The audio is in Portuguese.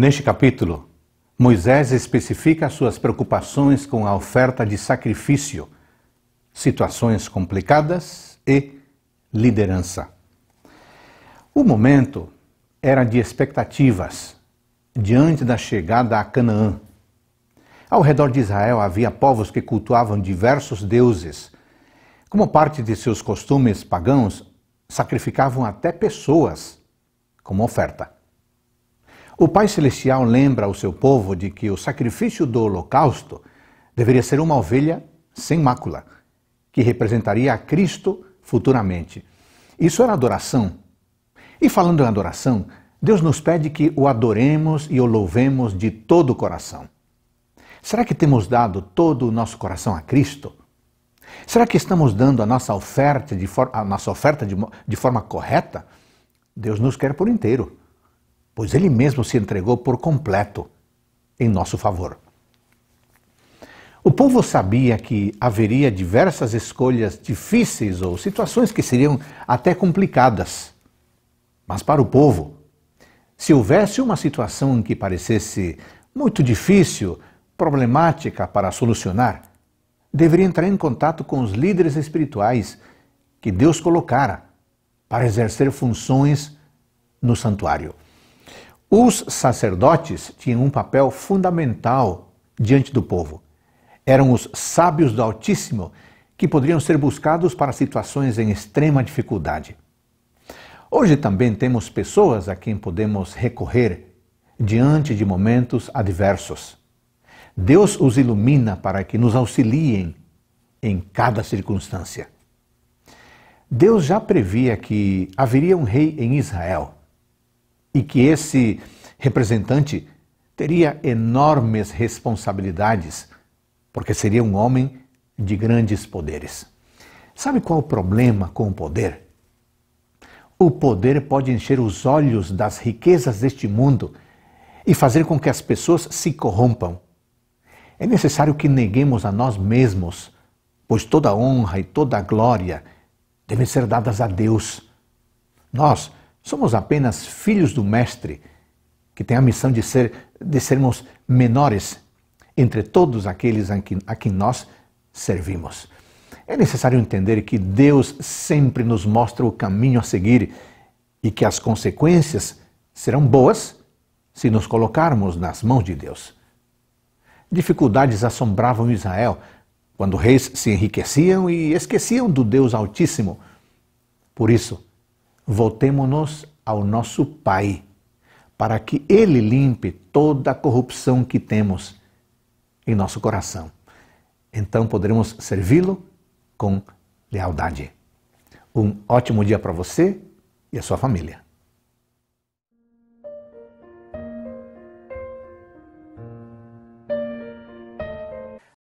Neste capítulo, Moisés especifica suas preocupações com a oferta de sacrifício, situações complicadas e liderança. O momento era de expectativas diante da chegada a Canaã. Ao redor de Israel havia povos que cultuavam diversos deuses. Como parte de seus costumes pagãos, sacrificavam até pessoas como oferta. O Pai Celestial lembra ao seu povo de que o sacrifício do holocausto deveria ser uma ovelha sem mácula, que representaria a Cristo futuramente. Isso era adoração. E falando em adoração, Deus nos pede que o adoremos e o louvemos de todo o coração. Será que temos dado todo o nosso coração a Cristo? Será que estamos dando a nossa oferta de, for a nossa oferta de, de forma correta? Deus nos quer por inteiro pois ele mesmo se entregou por completo em nosso favor. O povo sabia que haveria diversas escolhas difíceis ou situações que seriam até complicadas. Mas para o povo, se houvesse uma situação que parecesse muito difícil, problemática para solucionar, deveria entrar em contato com os líderes espirituais que Deus colocara para exercer funções no santuário. Os sacerdotes tinham um papel fundamental diante do povo. Eram os sábios do Altíssimo que poderiam ser buscados para situações em extrema dificuldade. Hoje também temos pessoas a quem podemos recorrer diante de momentos adversos. Deus os ilumina para que nos auxiliem em cada circunstância. Deus já previa que haveria um rei em Israel e que esse representante teria enormes responsabilidades, porque seria um homem de grandes poderes. Sabe qual o problema com o poder? O poder pode encher os olhos das riquezas deste mundo e fazer com que as pessoas se corrompam. É necessário que neguemos a nós mesmos, pois toda honra e toda glória devem ser dadas a Deus. Nós Somos apenas filhos do Mestre, que tem a missão de, ser, de sermos menores entre todos aqueles a quem, a quem nós servimos. É necessário entender que Deus sempre nos mostra o caminho a seguir e que as consequências serão boas se nos colocarmos nas mãos de Deus. Dificuldades assombravam Israel quando reis se enriqueciam e esqueciam do Deus Altíssimo. Por isso, voltemo-nos ao nosso Pai, para que Ele limpe toda a corrupção que temos em nosso coração. Então poderemos servi-lo com lealdade. Um ótimo dia para você e a sua família.